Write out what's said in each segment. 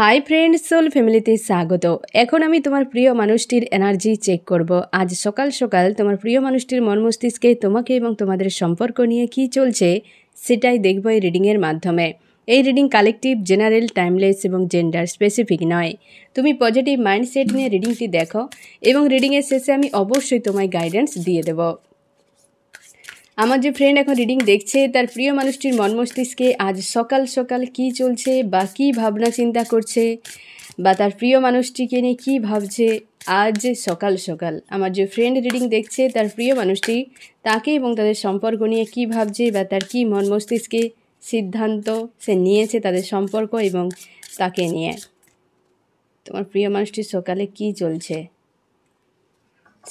hi friends soul ফ্যামিলিতে স্বাগত এখন আমি তোমার প্রিয় মানুষটির এনার্জি চেক করব আজ সকাল সকাল তোমার প্রিয় মানুষটির মন মস্তিষ্কে তোমাকে এবং তোমাদের সম্পর্ক নিয়ে কি চলছে সেটাই দেখব এই রিডিংয়ের মাধ্যমে এই রিডিং কালেকটিভ জেনারেল টাইমলেস এবং জেন্ডার স্পেসিফিক নয় তুমি পজিটিভ মাইন্ডসেট নিয়ে রিডিংটি দেখো এবং রিডিংয়ের শেষে আমি অবশ্যই তোমায় গাইডেন্স দিয়ে দেবো আমার যে ফ্রেন্ড এখন রিডিং দেখছে তার প্রিয় মানুষটির মন মস্তিষ্কে আজ সকাল সকাল কি চলছে বা কী ভাবনা চিন্তা করছে বা তার প্রিয় মানুষটিকে নিয়ে কী ভাবছে আজ সকাল সকাল আমার যে ফ্রেন্ড রিডিং দেখছে তার প্রিয় মানুষটি তাকে এবং তাদের সম্পর্ক নিয়ে কী ভাবছে বা তার কী মন মস্তিষ্কে সিদ্ধান্ত সে নিয়েছে তাদের সম্পর্ক এবং তাকে নিয়ে তোমার প্রিয় মানুষটির সকালে কি চলছে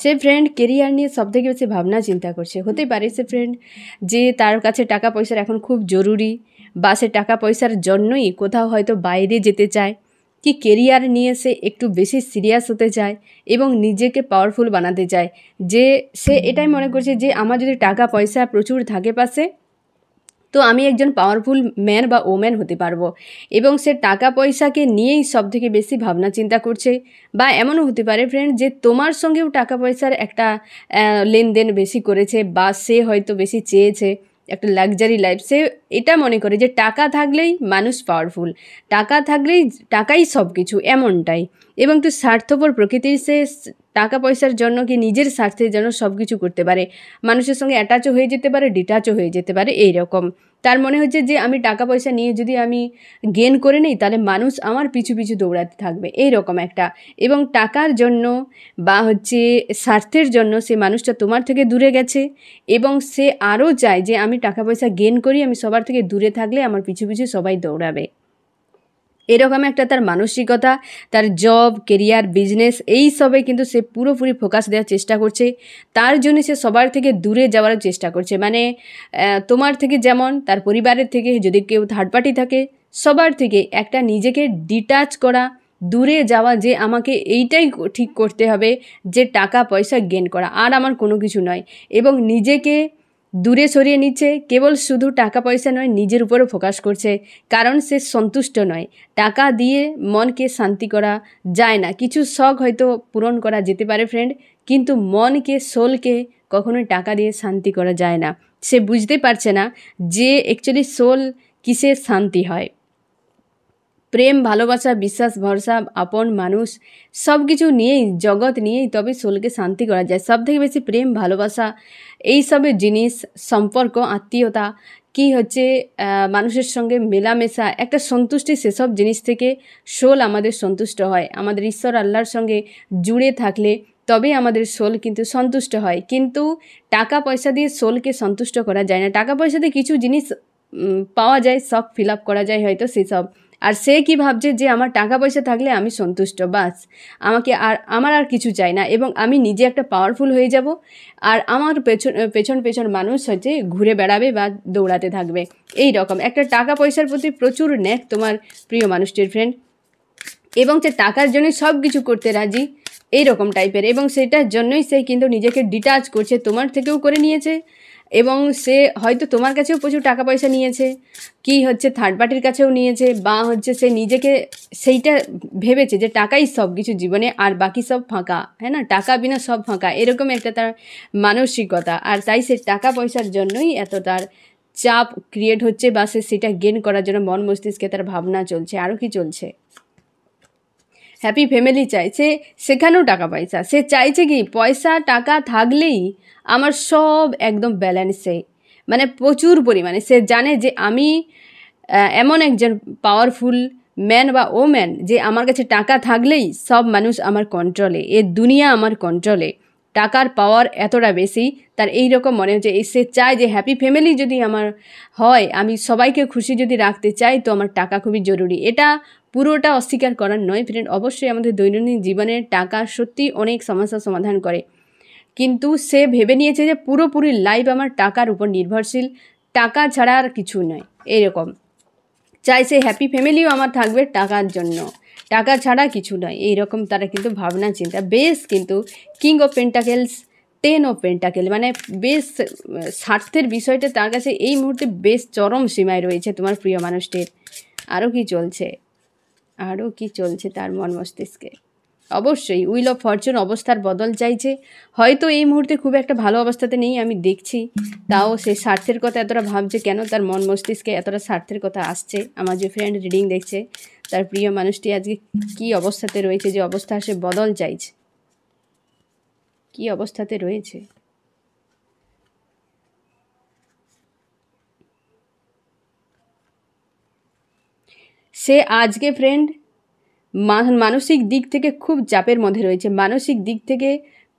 সে ফ্রেন্ড কেরিয়ার নিয়ে সব থেকে বেশি ভাবনা চিন্তা করছে হতেই পারে সে ফ্রেন্ড যে তার কাছে টাকা পয়সার এখন খুব জরুরি বা সে টাকা পয়সার জন্যই কোথাও হয়তো বাইরে যেতে চায় কি কেরিয়ার নিয়ে সে একটু বেশি সিরিয়াস হতে চায় এবং নিজেকে পাওয়ারফুল বানাতে চায় যে সে এটাই মনে করছে যে আমার যদি টাকা পয়সা প্রচুর থাকে পাশে তো আমি একজন পাওয়ারফুল ম্যান বা ওম্যান হতে পারবো এবং সে টাকা পয়সাকে নিয়েই সব থেকে বেশি ভাবনা চিন্তা করছে বা এমনও হতে পারে ফ্রেন্ড যে তোমার সঙ্গেও টাকা পয়সার একটা লেনদেন বেশি করেছে বা সে হয়তো বেশি চেয়েছে একটা লাক্সারি লাইফ সে এটা মনে করে যে টাকা থাকলেই মানুষ পাওয়ারফুল টাকা থাকলেই টাকাই সব কিছু এমনটাই এবং তো স্বার্থপর প্রকৃতির সে টাকা পয়সার জন্য কি নিজের স্বার্থের জন্য সব কিছু করতে পারে মানুষের সঙ্গে অ্যাটাচও হয়ে যেতে পারে ডিটাচও হয়ে যেতে পারে এই রকম তার মনে হচ্ছে যে আমি টাকা পয়সা নিয়ে যদি আমি গেন করে নিই তাহলে মানুষ আমার পিছু পিছু দৌড়াতে থাকবে এই রকম একটা এবং টাকার জন্য বা হচ্ছে স্বার্থের জন্য সে মানুষটা তোমার থেকে দূরে গেছে এবং সে আরও চায় যে আমি টাকা পয়সা গেন করি আমি সবার থেকে দূরে থাকলে আমার পিছু পিছু সবাই দৌড়াবে এরকম একটা তার মানসিকতা তার জব কেরিয়ার বিজনেস এই সবে কিন্তু সে পুরোপুরি ফোকাস দেওয়ার চেষ্টা করছে তার জন্য সে সবার থেকে দূরে যাওয়ার চেষ্টা করছে মানে তোমার থেকে যেমন তার পরিবারের থেকে যদি কেউ থার্ড পার্টি থাকে সবার থেকে একটা নিজেকে ডিটাচ করা দূরে যাওয়া যে আমাকে এইটাই ঠিক করতে হবে যে টাকা পয়সা গেন করা আর আমার কোনো কিছু নয় এবং নিজেকে দূরে সরিয়ে নিচ্ছে কেবল শুধু টাকা পয়সা নয় নিজের উপরও ফোকাস করছে কারণ সে সন্তুষ্ট নয় টাকা দিয়ে মনকে শান্তি করা যায় না কিছু শখ হয়তো পূরণ করা যেতে পারে ফ্রেন্ড কিন্তু মনকে সোলকে কখনোই টাকা দিয়ে শান্তি করা যায় না সে বুঝতে পারছে না যে অ্যাকচুয়ালি সোল কিসের শান্তি হয় প্রেম ভালোবাসা বিশ্বাস ভরসা আপন মানুষ সব কিছু নিয়েই জগৎ নিয়েই তবে সোলকে শান্তি করা যায় সব থেকে বেশি প্রেম ভালোবাসা এইসবের জিনিস সম্পর্ক আত্মীয়তা কি হচ্ছে মানুষের সঙ্গে মেলামেশা একটা সন্তুষ্টি সেসব জিনিস থেকে সোল আমাদের সন্তুষ্ট হয় আমাদের ঈশ্বর আল্লাহর সঙ্গে জুড়ে থাকলে তবে আমাদের সোল কিন্তু সন্তুষ্ট হয় কিন্তু টাকা পয়সা দিয়ে সোলকে সন্তুষ্ট করা যায় না টাকা পয়সা দিয়ে কিছু জিনিস পাওয়া যায় সব ফিল আপ করা যায় হয়তো সেসব আর সে কি ভাবছে যে আমার টাকা পয়সা থাকলে আমি সন্তুষ্ট বাস আমাকে আর আমার আর কিছু চাই না এবং আমি নিজে একটা পাওয়ারফুল হয়ে যাব আর আমার পেছন পেছন পেছন মানুষ হচ্ছে ঘুরে বেড়াবে বা দৌড়াতে থাকবে এই রকম একটা টাকা পয়সার প্রতি প্রচুর ন্যাক তোমার প্রিয় মানুষটির ফ্রেন্ড এবং সে টাকার জন্য সব কিছু করতে রাজি এই রকম টাইপের এবং সেটার জন্যই সে কিন্তু নিজেকে ডিটাচ করছে তোমার থেকেও করে নিয়েছে এবং সে হয়তো তোমার কাছেও প্রচুর টাকা পয়সা নিয়েছে কি হচ্ছে থার্ড পার্টির কাছেও নিয়েছে বা হচ্ছে সে নিজেকে সেইটা ভেবেছে যে টাকাই সব কিছু জীবনে আর বাকি সব ফাঁকা হ্যাঁ না টাকা বিনা সব ফাঁকা এরকম একটা তার মানসিকতা আর তাই সে টাকা পয়সার জন্যই এত তার চাপ ক্রিয়েট হচ্ছে বা সে সেটা গেন করার জন্য মন মস্তিষ্কে তার ভাবনা চলছে আরও কি চলছে হ্যাপি ফ্যামিলি চাইছে সেখানেও টাকা পয়সা সে চাইছে কি পয়সা টাকা থাকলেই আমার সব একদম ব্যালেন্সে মানে প্রচুর পরিমাণে সে জানে যে আমি এমন একজন পাওয়ারফুল ম্যান বা ওম্যান যে আমার কাছে টাকা থাকলেই সব মানুষ আমার কন্ট্রোলে এ দুনিয়া আমার কন্ট্রোলে টাকার পাওয়ার এতটা বেশি তার এই রকম মনে হচ্ছে সে চায় যে হ্যাপি ফ্যামিলি যদি আমার হয় আমি সবাইকে খুশি যদি রাখতে চাই তো আমার টাকা খুবই জরুরি এটা পুরোটা অস্বীকার করার নয় ফ্রেন্ড অবশ্যই আমাদের দৈনন্দিন জীবনের টাকা সত্যি অনেক সমস্যা সমাধান করে কিন্তু সে ভেবে নিয়েছে যে পুরোপুরি লাইফ আমার টাকার উপর নির্ভরশীল টাকা ছাড়া আর কিছু নয় এরকম চাই সে হ্যাপি ফ্যামিলিও আমার থাকবে টাকার জন্য টাকা ছাড়া কিছু নয় এইরকম তারা কিন্তু ভাবনা চিন্তা বেশ কিন্তু king of pentacles ten of pentacle মানে বেশ স্বার্থের বিষয়টা তার কাছে এই মুহূর্তে বেশ চরম সীমায় রয়েছে তোমার প্রিয় মানুষটির আরও কি চলছে আরও কি চলছে তার মন মস্তিষ্কে অবশ্যই উইল অফ ফরচুন অবস্থার বদল চাইছে হয়তো এই মুহূর্তে খুব একটা ভালো অবস্থাতে নেই আমি দেখছি তাও সে স্বার্থের কথা এতটা ভাবছে কেন তার মন মস্তিষ্কে এতটা স্বার্থের কথা আসছে আমার যে ফ্রেন্ড রিডিং দেখছে তার প্রিয় মানুষটি আজকে কি অবস্থাতে রয়েছে যে অবস্থা সে বদল চাইছে কি অবস্থাতে রয়েছে সে আজকে ফ্রেন্ড মানসিক দিক থেকে খুব চাপের মধ্যে রয়েছে মানসিক দিক থেকে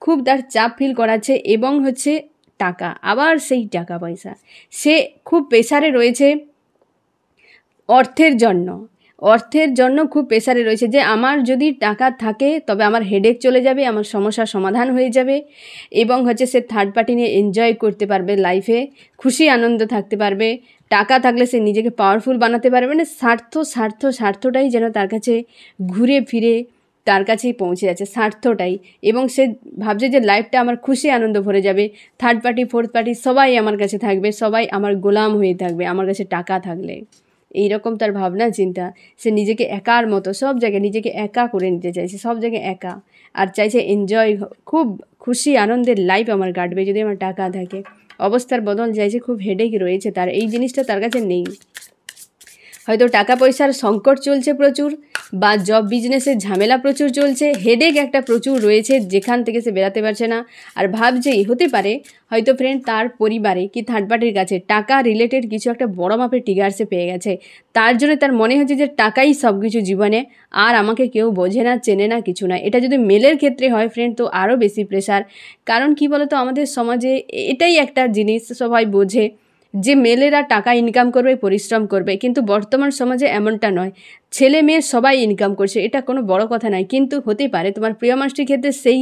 খুব তার চাপ ফিল করাচ্ছে এবং হচ্ছে টাকা আবার সেই টাকা পয়সা সে খুব প্রেশারে রয়েছে অর্থের জন্য অর্থের জন্য খুব প্রেসারে রয়েছে যে আমার যদি টাকা থাকে তবে আমার হেডেক চলে যাবে আমার সমস্যার সমাধান হয়ে যাবে এবং হচ্ছে সে থার্ড পার্টি নিয়ে এনজয় করতে পারবে লাইফে খুশি আনন্দ থাকতে পারবে টাকা থাকলে সে নিজেকে পাওয়ারফুল বানাতে পারবে না মানে স্বার্থ স্বার্থ স্বার্থটাই যেন তার কাছে ঘুরে ফিরে তার কাছেই পৌঁছে যাচ্ছে স্বার্থটাই এবং সে ভাবছে যে লাইফটা আমার খুশি আনন্দ ভরে যাবে থার্ড পার্টি ফোর্থ পার্টি সবাই আমার কাছে থাকবে সবাই আমার গোলাম হয়ে থাকবে আমার কাছে টাকা থাকলে এই রকম তার ভাবনা চিন্তা সে নিজেকে একার মতো সব জায়গায় নিজেকে একা করে নিতে চাইছে সব জায়গায় একা আর চাইছে এনজয় খুব খুশি আনন্দের লাইফ আমার কাটবে যদি আমার টাকা থাকে অবস্থার বদল চাইছে খুব হেডেক রয়েছে তার এই জিনিসটা তার কাছে নেই হয়তো টাকা পয়সার সংকট চলছে প্রচুর বা জব বিজনেসের ঝামেলা প্রচুর চলছে হেডেক একটা প্রচুর রয়েছে যেখান থেকে সে বেরাতে পারছে না আর ভাবছেই হতে পারে হয়তো ফ্রেন্ড তার পরিবারে কি থার্ড পার্টির কাছে টাকা রিলেটেড কিছু একটা বড় মাপের টিগার্সে পেয়ে গেছে তার জন্য তার মনে হচ্ছে যে টাকাই সব কিছু জীবনে আর আমাকে কেউ বোঝে না চেনে না কিছু না এটা যদি মেলের ক্ষেত্রে হয় ফ্রেন্ড তো আরও বেশি প্রেশার কারণ কি বলতো আমাদের সমাজে এটাই একটা জিনিস সবাই বোঝে যে মেলেরা টাকা ইনকাম করবে পরিশ্রম করবে কিন্তু বর্তমান সমাজে এমনটা নয় ছেলে মেয়ে সবাই ইনকাম করছে এটা কোনো বড় কথা নয় কিন্তু হতে পারে তোমার প্রিয় মানুষটির ক্ষেত্রে সেই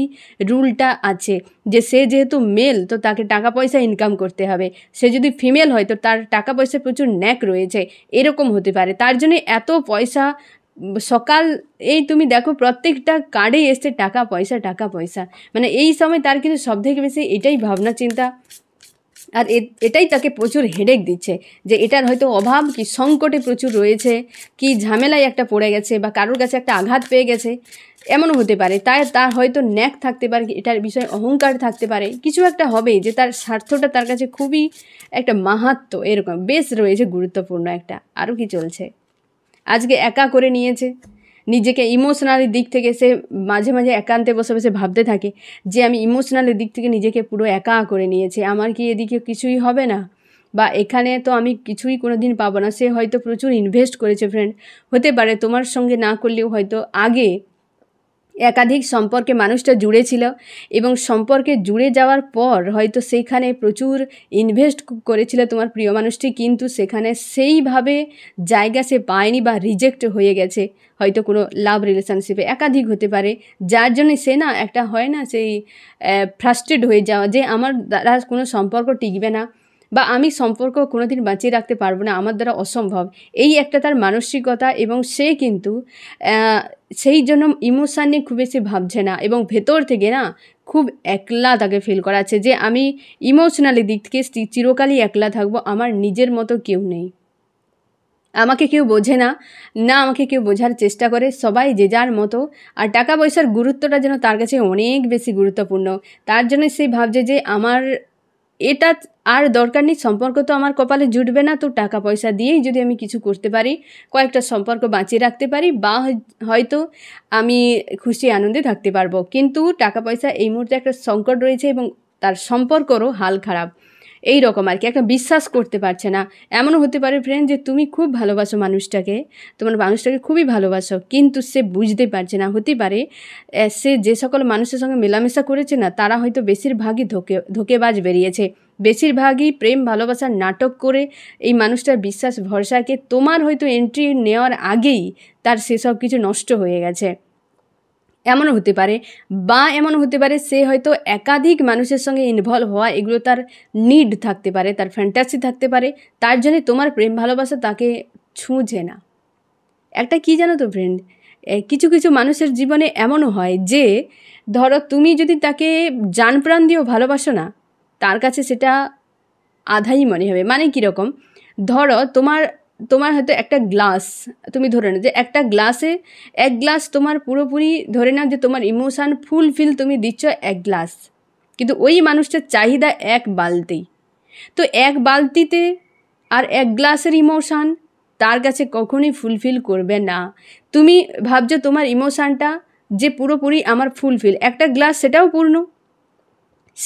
রুলটা আছে যে সে যেহেতু মেল তো তাকে টাকা পয়সা ইনকাম করতে হবে সে যদি ফিমেল হয় তো তার টাকা পয়সা প্রচুর ন্যাক রয়েছে এরকম হতে পারে তার জন্য এত পয়সা সকাল এই তুমি দেখো প্রত্যেকটা কার্ডেই এসছে টাকা পয়সা টাকা পয়সা মানে এই সময় তার কিন্তু সবথেকে বেশি এটাই ভাবনা চিন্তা আর এটাই তাকে প্রচুর হেডেক দিচ্ছে যে এটার হয়তো অভাব কি সংকটে প্রচুর রয়েছে কি ঝামেলায় একটা পড়ে গেছে বা কারোর কাছে একটা আঘাত পেয়ে গেছে এমনও হতে পারে তাই তার হয়তো ন্যাক থাকতে পারে এটার বিষয়ে অহংকার থাকতে পারে কিছু একটা হবে যে তার স্বার্থটা তার কাছে খুবই একটা মাহাত্ম এরকম বেশ রয়েছে গুরুত্বপূর্ণ একটা আরও কি চলছে আজকে একা করে নিয়েছে নিজেকে ইমোশনালি দিক থেকে সে মাঝে মাঝে একান্তে বসে বসে ভাবতে থাকে যে আমি ইমোশনালি দিক থেকে নিজেকে পুরো একা করে নিয়েছি আমার কি এদিকে কিছুই হবে না বা এখানে তো আমি কিছুই কোনো দিন পাবো না সে হয়তো প্রচুর ইনভেস্ট করেছে ফ্রেন্ড হতে পারে তোমার সঙ্গে না করলেও হয়তো আগে একাধিক সম্পর্কে মানুষটা জুড়ে ছিল এবং সম্পর্কে জুড়ে যাওয়ার পর হয়তো সেইখানে প্রচুর ইনভেস্ট করেছিল তোমার প্রিয় মানুষটি কিন্তু সেখানে সেইভাবে জায়গা সে পায়নি বা রিজেক্ট হয়ে গেছে হয়তো কোনো লাভ রিলেশনশিপে একাধিক হতে পারে যার জন্য সে না একটা হয় না সেই ফ্রাস্টেড হয়ে যাওয়া যে আমার দ্বারা কোনো সম্পর্ক টিকবে না বা আমি সম্পর্ক কোনোদিন বাঁচিয়ে রাখতে পারবো না আমার দ্বারা অসম্ভব এই একটা তার মানসিকতা এবং সে কিন্তু সেই জন্য ইমোশান নিয়ে খুব বেশি ভাবছে না এবং ভেতর থেকে না খুব একলা তাকে ফিল করাচ্ছে যে আমি ইমোশনালি দিক থেকে চিরকালই একলা থাকবো আমার নিজের মতো কেউ নেই আমাকে কেউ বোঝে না না আমাকে কেউ বোঝার চেষ্টা করে সবাই যে যার মতো আর টাকা পয়সার গুরুত্বটা যেন তার কাছে অনেক বেশি গুরুত্বপূর্ণ তার জন্য সে ভাবছে যে আমার এটা আর দরকার নেই সম্পর্ক তো আমার কপালে জুটবে না তো টাকা পয়সা দিয়েই যদি আমি কিছু করতে পারি কয়েকটা সম্পর্ক বাঁচিয়ে রাখতে পারি বা হয়তো আমি খুশি আনন্দে থাকতে পারবো কিন্তু টাকা পয়সা এই মুহূর্তে একটা সংকট রয়েছে এবং তার সম্পর্করও হাল খারাপ এই রকম আর কি একটা বিশ্বাস করতে পারছে না এমনও হতে পারে ফ্রেন্ড যে তুমি খুব ভালোবাসো মানুষটাকে তোমার মানুষটাকে খুবই ভালোবাসো কিন্তু সে বুঝতে পারছে না হতে পারে সে যে সকল মানুষের সঙ্গে মেলামেশা করেছে না তারা হয়তো বেশিরভাগই ধোকে ধোকেবাজ বেরিয়েছে বেশিরভাগই প্রেম ভালোবাসার নাটক করে এই মানুষটার বিশ্বাস ভরসাকে তোমার হয়তো এন্ট্রি নেওয়ার আগেই তার সেসব কিছু নষ্ট হয়ে গেছে এমনও হতে পারে বা এমন হতে পারে সে হয়তো একাধিক মানুষের সঙ্গে ইনভলভ হওয়া এগুলো তার নিড থাকতে পারে তার ফ্যান্টাসি থাকতে পারে তার জন্যে তোমার প্রেম ভালোবাসা তাকে ছুঁঝে না একটা কি জানো তো ফ্রেন্ড কিছু কিছু মানুষের জীবনে এমনও হয় যে ধরো তুমি যদি তাকে জান প্রাণ দিয়েও ভালোবাসো না তার কাছে সেটা আধাই মনে হবে মানে কীরকম ধরো তোমার তোমার হয়তো একটা গ্লাস তুমি ধরে নাও যে একটা গ্লাসে এক গ্লাস তোমার পুরোপুরি ধরে নাও যে তোমার ইমোশান ফুলফিল তুমি দিচ্ছ এক গ্লাস কিন্তু ওই মানুষটার চাহিদা এক বালতি তো এক বালতিতে আর এক গ্লাসের ইমোশান তার কাছে কখনোই ফুলফিল করবে না তুমি ভাবছো তোমার ইমোশানটা যে পুরোপুরি আমার ফুলফিল একটা গ্লাস সেটাও পূর্ণ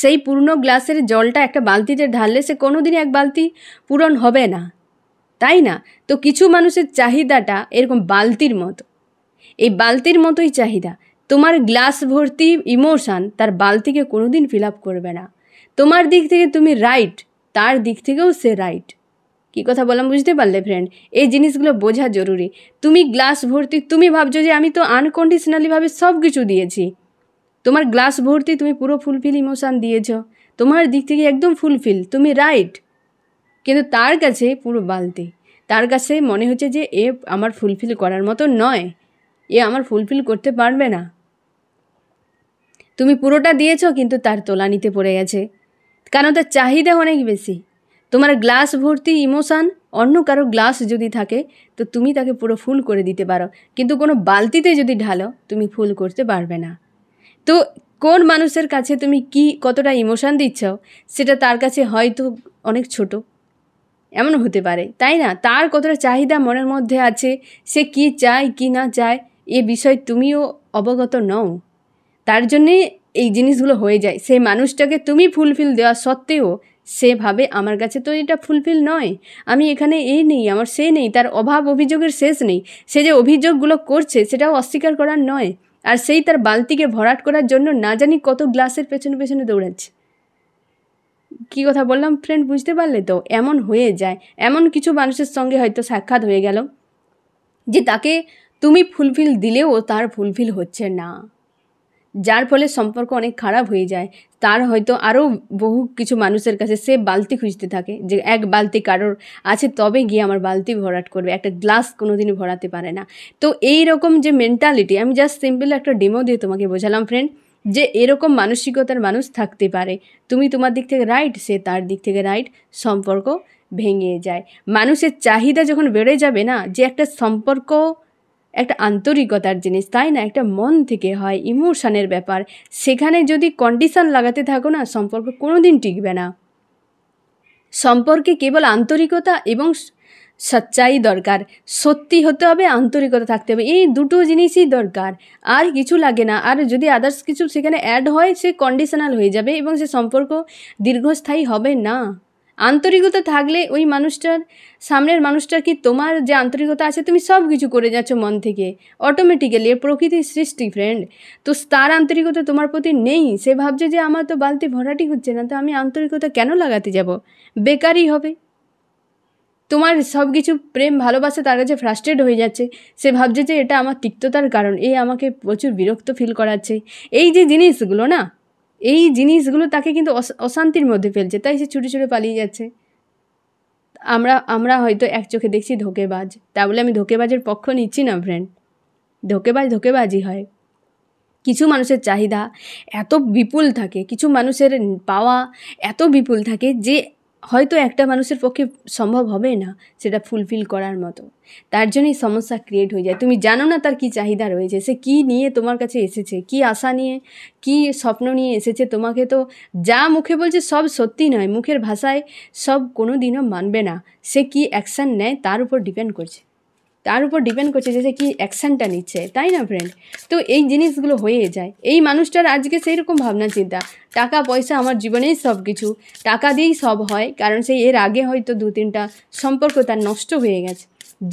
সেই পূর্ণ গ্লাসের জলটা একটা বালতিতে ঢাললে সে কোনোদিনই এক বালতি পূরণ হবে না তাই না তো কিছু মানুষের চাহিদাটা এরকম বালতির মতো এই বালতির মতোই চাহিদা তোমার গ্লাস ভর্তি ইমোশান তার বালতিকে কোনোদিন ফিল আপ করবে না তোমার দিক থেকে তুমি রাইট তার দিক থেকেও সে রাইট কি কথা বললাম বুঝতে পারলে ফ্রেন্ড এই জিনিসগুলো বোঝা জরুরি তুমি গ্লাস ভর্তি তুমি ভাবছো যে আমি তো আনকন্ডিশনালিভাবে সব কিছু দিয়েছি তোমার গ্লাস ভর্তি তুমি পুরো ফুলফিল ইমোশান দিয়েছ তোমার দিক থেকে একদম ফুলফিল তুমি রাইট কিন্তু তার কাছে পুরো বালতি তার কাছে মনে হচ্ছে যে এ আমার ফুলফিল করার মতো নয় এ আমার ফুলফিল করতে পারবে না তুমি পুরোটা দিয়েছ কিন্তু তার তোলা নিতে পড়ে গেছে কারণ তার চাহিদা অনেক বেশি তোমার গ্লাস ভর্তি ইমোশান অন্য কারো গ্লাস যদি থাকে তো তুমি তাকে পুরো ফুল করে দিতে পারো কিন্তু কোনো বালতিতে যদি ঢালো তুমি ফুল করতে পারবে না তো কোন মানুষের কাছে তুমি কি কতটা ইমোশান দিচ্ছ সেটা তার কাছে হয়তো অনেক ছোটো এমন হতে পারে তাই না তার কতটা চাহিদা মনের মধ্যে আছে সে কি চায় কি না চায় এ বিষয় তুমিও অবগত নও তার জন্যে এই জিনিসগুলো হয়ে যায় সেই মানুষটাকে তুমি ফুলফিল দেওয়া সত্ত্বেও সে ভাবে আমার কাছে তো এটা ফুলফিল নয় আমি এখানে এই নেই আমার সে নেই তার অভাব অভিযোগের শেষ নেই সে যে অভিযোগগুলো করছে সেটাও অস্বীকার করার নয় আর সেই তার বালতিকে ভরাট করার জন্য না জানি কত গ্লাসের পেছনে পেছনে দৌড়াচ্ছে কি কথা বললাম ফ্রেন্ড বুঝতে পারলে তো এমন হয়ে যায় এমন কিছু মানুষের সঙ্গে হয়তো সাক্ষাৎ হয়ে গেল যে তাকে তুমি ফুলফিল দিলেও তার ফুলফিল হচ্ছে না যার ফলে সম্পর্ক অনেক খারাপ হয়ে যায় তার হয়তো আরও বহু কিছু মানুষের কাছে সে বালতি খুঁজতে থাকে যে এক বালতি কারোর আছে তবে গিয়ে আমার বালতি ভরাট করবে একটা গ্লাস কোনোদিনই ভরাতে পারে না তো এই রকম যে মেন্টালিটি আমি জাস্ট সিম্পল একটা ডেমো দিয়ে তোমাকে বোঝালাম ফ্রেন্ড যে এরকম মানসিকতার মানুষ থাকতে পারে তুমি তোমার দিক থেকে রাইট সে তার দিক থেকে রাইট সম্পর্ক ভেঙে যায় মানুষের চাহিদা যখন বেড়ে যাবে না যে একটা সম্পর্ক একটা আন্তরিকতার জিনিস তাই না একটা মন থেকে হয় ইমোশনের ব্যাপার সেখানে যদি কন্ডিশন লাগাতে থাকো না সম্পর্ক কোনো দিন টিকবে না সম্পর্কে কেবল আন্তরিকতা এবং সচ্চাই দরকার সত্যি হতে হবে আন্তরিকতা থাকতে হবে এই দুটো জিনিসই দরকার আর কিছু লাগে না আর যদি আদার্স কিছু সেখানে অ্যাড হয় সে কন্ডিশনাল হয়ে যাবে এবং সে সম্পর্ক দীর্ঘস্থায়ী হবে না আন্তরিকতা থাকলে ওই মানুষটার সামনের মানুষটার কি তোমার যে আন্তরিকতা আছে তুমি সব কিছু করে যাচ্ছ মন থেকে অটোমেটিক্যালি এর প্রকৃতির সৃষ্টি ফ্রেন্ড তো তার আন্তরিকতা তোমার প্রতি নেই সে ভাবছে যে আমার তো বালতি ভরাটি হচ্ছে না তো আমি আন্তরিকতা কেন লাগাতে যাব বেকারই হবে তোমার সব কিছু প্রেম ভালোবাসা তার কাছে ফ্রাস্ট্রেট হয়ে যাচ্ছে সে ভাবছে যে এটা আমার তিক্ততার কারণ এ আমাকে প্রচুর বিরক্ত ফিল করাচ্ছে এই যে জিনিসগুলো না এই জিনিসগুলো তাকে কিন্তু অশান্তির মধ্যে ফেলছে তাই সে ছুটে ছুটে পালিয়ে যাচ্ছে আমরা আমরা হয়তো এক চোখে দেখছি ধোকেবাজ তা বলে আমি ধোকেবাজের পক্ষ নিচ্ছি না ফ্রেন্ড ধোকেবাজ ধোকেবাজই হয় কিছু মানুষের চাহিদা এত বিপুল থাকে কিছু মানুষের পাওয়া এত বিপুল থাকে যে হয়তো একটা মানুষের পক্ষে সম্ভব হবে না সেটা ফুলফিল করার মতো তার জন্যই সমস্যা ক্রিয়েট হয়ে যায় তুমি জানো না তার কি চাহিদা রয়েছে সে কি নিয়ে তোমার কাছে এসেছে কি আশা নিয়ে কি স্বপ্ন নিয়ে এসেছে তোমাকে তো যা মুখে বলছে সব সত্যি নয় মুখের ভাষায় সব কোনো দিনও মানবে না সে কি অ্যাকশান নেয় তার উপর ডিপেন্ড করছে তার উপর ডিপেন্ড করছে যে সে অ্যাকশানটা নিচ্ছে তাই না ফ্রেন্ড তো এই জিনিসগুলো হয়ে যায় এই মানুষটার আজকে সেই রকম ভাবনা চিন্তা টাকা পয়সা আমার জীবনেই সব কিছু টাকা দিয়েই সব হয় কারণ সেই এর আগে হয়তো দু তিনটা সম্পর্ক তার নষ্ট হয়ে গেছে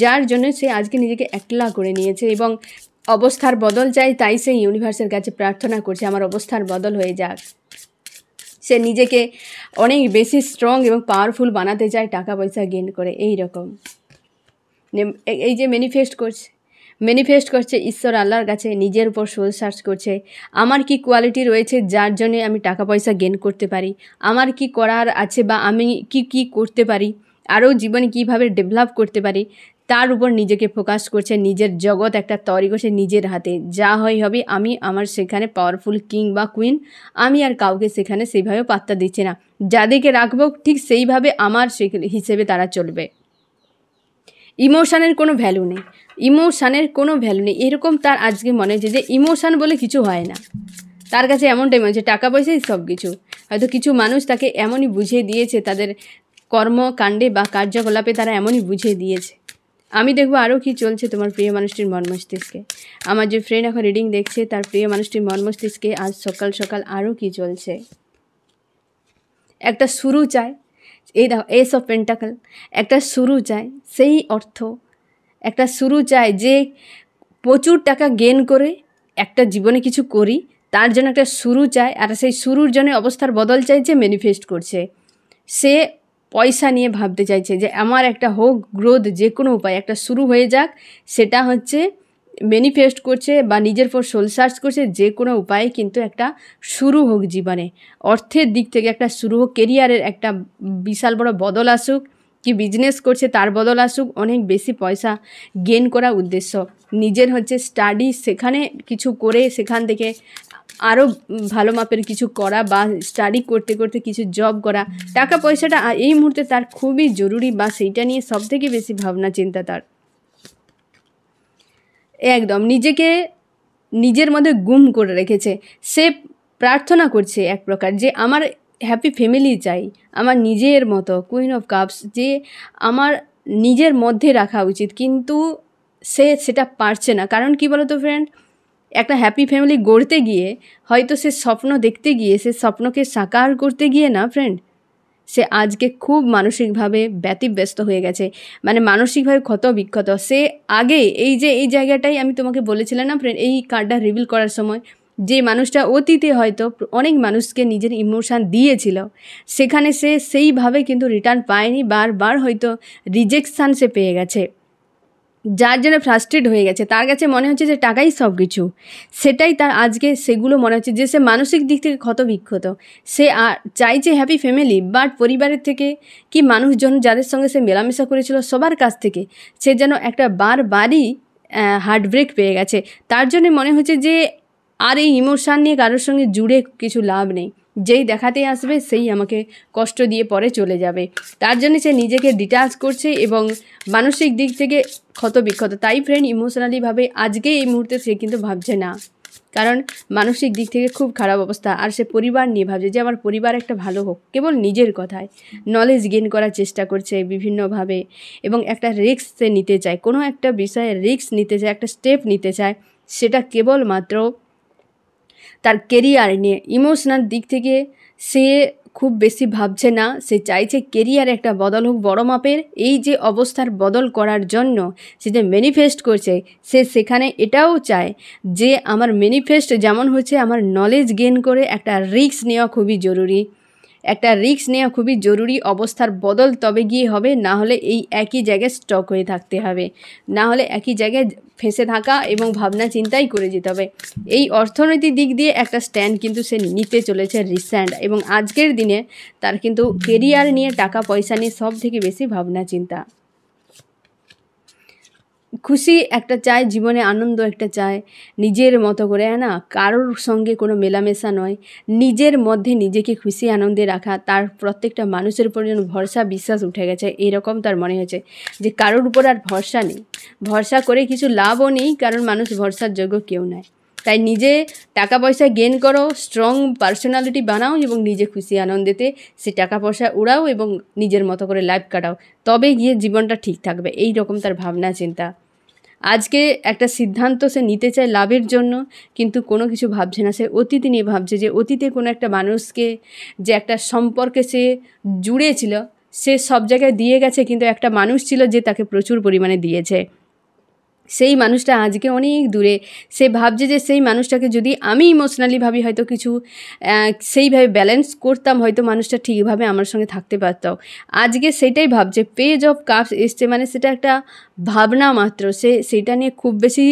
যার জন্য সে আজকে নিজেকে একলা করে নিয়েছে এবং অবস্থার বদল চাই তাই সে ইউনিভার্সের কাছে প্রার্থনা করছে আমার অবস্থার বদল হয়ে যাক সে নিজেকে অনেক বেশি স্ট্রং এবং পাওয়ারফুল বানাতে চায় টাকা পয়সা গেন করে এই রকম এই যে ম্যানিফেস্ট করছে ম্যানিফেস্ট করছে ঈশ্বর আল্লাহর কাছে নিজের উপর সোল সার্চ করছে আমার কি কোয়ালিটি রয়েছে যার জন্যে আমি টাকা পয়সা গেন করতে পারি আমার কি করার আছে বা আমি কি কি করতে পারি আরও জীবনে কিভাবে ডেভেলপ করতে পারি তার উপর নিজেকে ফোকাস করছে নিজের জগৎ একটা তৈরি করছে নিজের হাতে যা হয় হবে আমি আমার সেখানে পাওয়ারফুল কিং বা কুইন আমি আর কাউকে সেখানে সেইভাবে পাত্তা দিচ্ছি না যাদেরকে রাখবো ঠিক সেইভাবে আমার হিসেবে তারা চলবে ইমোশানের কোনো ভ্যালু নেই ইমোশানের কোনো ভ্যালু নেই এরকম তার আজকে মনে হয়েছে যে ইমোশান বলে কিছু হয় না তার কাছে এমনটাই মনে হচ্ছে টাকা পয়সাই সব কিছু হয়তো কিছু মানুষ তাকে এমনই বুঝিয়ে দিয়েছে তাদের কর্মকাণ্ডে বা কার্যকলাপে তারা এমনই বুঝিয়ে দিয়েছে আমি দেখবো আরও কি চলছে তোমার প্রিয় মানুষটির মন মস্তিষ্কে আমার যে ফ্রেন্ড এখন রিডিং দেখছে তার প্রিয় মানুষটির মন মস্তিষ্কে আজ সকাল সকাল আরও কি চলছে একটা শুরু চায় এই দেখো এস অফ পেন্টাকল একটা শুরু চায় সেই অর্থ একটা শুরু চায় যে প্রচুর টাকা গেন করে একটা জীবনে কিছু করি তার জন্য একটা শুরু চায় আর সেই শুরুর জন্য অবস্থার বদল চাইছে ম্যানিফেস্ট করছে সে পয়সা নিয়ে ভাবতে চাইছে যে আমার একটা হোক গ্রোথ যে কোনো উপায় একটা শুরু হয়ে যাক সেটা হচ্ছে ম্যানিফেস্ট করছে বা নিজের পর সোল সার্চ করছে যে কোনো উপায়ে কিন্তু একটা শুরু হোক জীবনে অর্থের দিক থেকে একটা শুরু হোক কেরিয়ারের একটা বিশাল বড় বদল আসুক কি বিজনেস করছে তার বদল আসুক অনেক বেশি পয়সা গেন করা উদ্দেশ্য নিজের হচ্ছে স্টাডি সেখানে কিছু করে সেখান থেকে আরও ভালো মাপের কিছু করা বা স্টাডি করতে করতে কিছু জব করা টাকা পয়সাটা এই মুহূর্তে তার খুবই জরুরি বা সেইটা নিয়ে সবথেকে বেশি ভাবনা চিন্তা তার একদম নিজেকে নিজের মধ্যে গুম করে রেখেছে সে প্রার্থনা করছে এক প্রকার যে আমার হ্যাপি ফ্যামিলি চাই আমার নিজের মতো কুইন অফ কাপস যে আমার নিজের মধ্যে রাখা উচিত কিন্তু সে সেটা পারছে না কারণ কি বলতো ফ্রেন্ড একটা হ্যাপি ফ্যামিলি গড়তে গিয়ে হয়তো সে স্বপ্ন দেখতে গিয়ে সে স্বপ্নকে সাকার করতে গিয়ে না ফ্রেন্ড সে আজকে খুব মানসিকভাবে ব্যতিব্যস্ত হয়ে গেছে মানে মানসিকভাবে ক্ষত বিক্ষত সে আগে এই যে এই জায়গাটাই আমি তোমাকে বলেছিলাম না ফ্রেন্ড এই কার্ডটা রিভিল করার সময় যে মানুষটা অতীতে হয়তো অনেক মানুষকে নিজের ইমোশান দিয়েছিল সেখানে সে সেইভাবে কিন্তু রিটার্ন পায়নি বারবার হয়তো রিজেকশান সে পেয়ে গেছে যার জন্য ফ্রাস্ট্রেট হয়ে গেছে তার কাছে মনে হচ্ছে যে টাকাই সব কিছু সেটাই তার আজকে সেগুলো মনে হচ্ছে যে সে মানসিক দিক থেকে ক্ষত বিক্ষত সে আর চাইছে হ্যাপি ফ্যামিলি বাট পরিবারের থেকে কি মানুষজন যাদের সঙ্গে সে মেলামেশা করেছিল সবার কাছ থেকে সে যেন একটা বারবারই হার্টব্রেক পেয়ে গেছে তার জন্য মনে হচ্ছে যে আর এই ইমোশান নিয়ে কারোর সঙ্গে জুড়ে কিছু লাভ নেই যেই দেখাতে আসবে সেই আমাকে কষ্ট দিয়ে পরে চলে যাবে তার জন্য সে নিজেকে ডিটাচ করছে এবং মানসিক দিক থেকে ক্ষত বিক্ষত তাই ফ্রেন্ড ইমোশনালিভাবে আজকে এই মুহূর্তে সে কিন্তু ভাবছে না কারণ মানসিক দিক থেকে খুব খারাপ অবস্থা আর সে পরিবার নিয়ে ভাবছে যে আমার পরিবার একটা ভালো হোক কেবল নিজের কথায় নলেজ গেন করার চেষ্টা করছে বিভিন্নভাবে এবং একটা রিস্ক সে নিতে চায় কোনো একটা বিষয়ে রিস্ক নিতে চায় একটা স্টেপ নিতে চায় সেটা কেবলমাত্র তার কেরিয়ার নিয়ে ইমোশনাল দিক থেকে সে খুব বেশি ভাবছে না সে চাইছে কেরিয়ার একটা বদল হোক বড় মাপের এই যে অবস্থার বদল করার জন্য সে যে ম্যানিফেস্ট করছে সে সেখানে এটাও চায় যে আমার ম্যানিফেস্ট যেমন হচ্ছে আমার নলেজ গেন করে একটা রিস্ক নেওয়া খুবই জরুরি একটা রিস্ক নেওয়া খুবই জরুরি অবস্থার বদল তবে গিয়ে হবে না হলে এই একই জায়গায় স্টক হয়ে থাকতে হবে না হলে একই জায়গায় ফেঁসে থাকা এবং ভাবনা চিন্তাই করে যেতে হবে এই অর্থনৈতিক দিক দিয়ে একটা স্ট্যান্ড কিন্তু সে নিতে চলেছে রিসেন্ট এবং আজকের দিনে তার কিন্তু কেরিয়ার নিয়ে টাকা পয়সা নিয়ে সব থেকে বেশি ভাবনা চিন্তা খুশি একটা চায় জীবনে আনন্দ একটা চায় নিজের মতো করে হ্যাঁ না কারোর সঙ্গে কোনো মেলামেশা নয় নিজের মধ্যে নিজেকে খুশি আনন্দে রাখা তার প্রত্যেকটা মানুষের উপর যেন ভরসা বিশ্বাস উঠে গেছে এরকম তার মনে হয়েছে যে কারোর উপর আর ভরসা নেই ভরসা করে কিছু লাভও নেই কারণ মানুষ ভরসার যোগ্য কেউ নাই তাই নিজে টাকা পয়সা গেন করো স্ট্রং পার্সোনালিটি বানাও এবং নিজে খুশি আনন্দেতে সে টাকা পয়সা উড়াও এবং নিজের মতো করে লাইফ কাটাও তবে গিয়ে জীবনটা ঠিক থাকবে এই রকম তার ভাবনা চিন্তা আজকে একটা সিদ্ধান্ত সে নিতে চায় লাভের জন্য কিন্তু কোনো কিছু ভাবছে না সে অতীত নিয়ে ভাবছে যে অতীতে কোনো একটা মানুষকে যে একটা সম্পর্কে সে জুড়েছিল সে সব জায়গায় দিয়ে গেছে কিন্তু একটা মানুষ ছিল যে তাকে প্রচুর পরিমাণে দিয়েছে সেই মানুষটা আজকে অনেক দূরে সে ভাবছে যে সেই মানুষটাকে যদি আমি ইমোশনালিভাবে হয়তো কিছু সেইভাবে ব্যালেন্স করতাম হয়তো মানুষটা ঠিকভাবে আমার সঙ্গে থাকতে পারতাম আজকে সেটাই ভাবছে পেজ অফ কাপস এসছে মানে সেটা একটা ভাবনা মাত্র সে সেটা নিয়ে খুব বেশি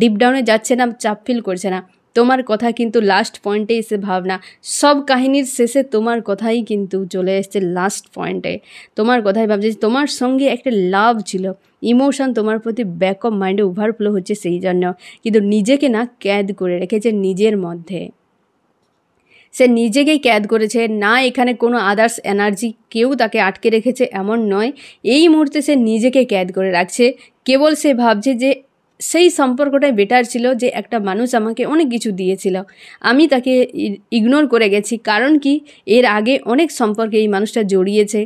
ডিপ ডাউনে যাচ্ছে না চাপ ফিল করছে না তোমার কথা কিন্তু লাস্ট পয়েন্টে এসে ভাবনা সব কাহিনীর শেষে তোমার কথাই কিন্তু চলে এসছে লাস্ট পয়েন্টে তোমার কথাই ভাবছে তোমার সঙ্গে একটা লাভ ছিল ইমোশন তোমার প্রতি ব্যাক অফ মাইন্ডে ওভারফ্লো হচ্ছে সেই জন্য কিন্তু নিজেকে না ক্যাদ করে রেখেছে নিজের মধ্যে সে নিজেকেই ক্যাদ করেছে না এখানে কোনো আদার্স এনার্জি কেউ তাকে আটকে রেখেছে এমন নয় এই মুহূর্তে সে নিজেকে ক্যাদ করে রাখছে কেবল সে ভাবছে যে সেই সম্পর্কটাই বেটার ছিল যে একটা মানুষ আমাকে অনেক কিছু দিয়েছিল আমি তাকে ইগনোর করে গেছি কারণ কি এর আগে অনেক সম্পর্কে এই মানুষটা জড়িয়েছে